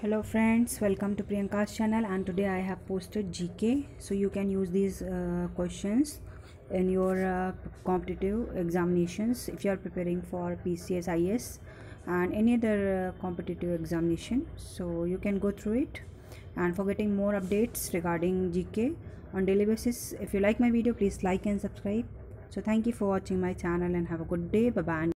hello friends welcome to priyanka's channel and today i have posted gk so you can use these uh, questions in your uh, competitive examinations if you are preparing for pcs is and any other uh, competitive examination so you can go through it and for getting more updates regarding gk on daily basis if you like my video please like and subscribe so thank you for watching my channel and have a good day bye bye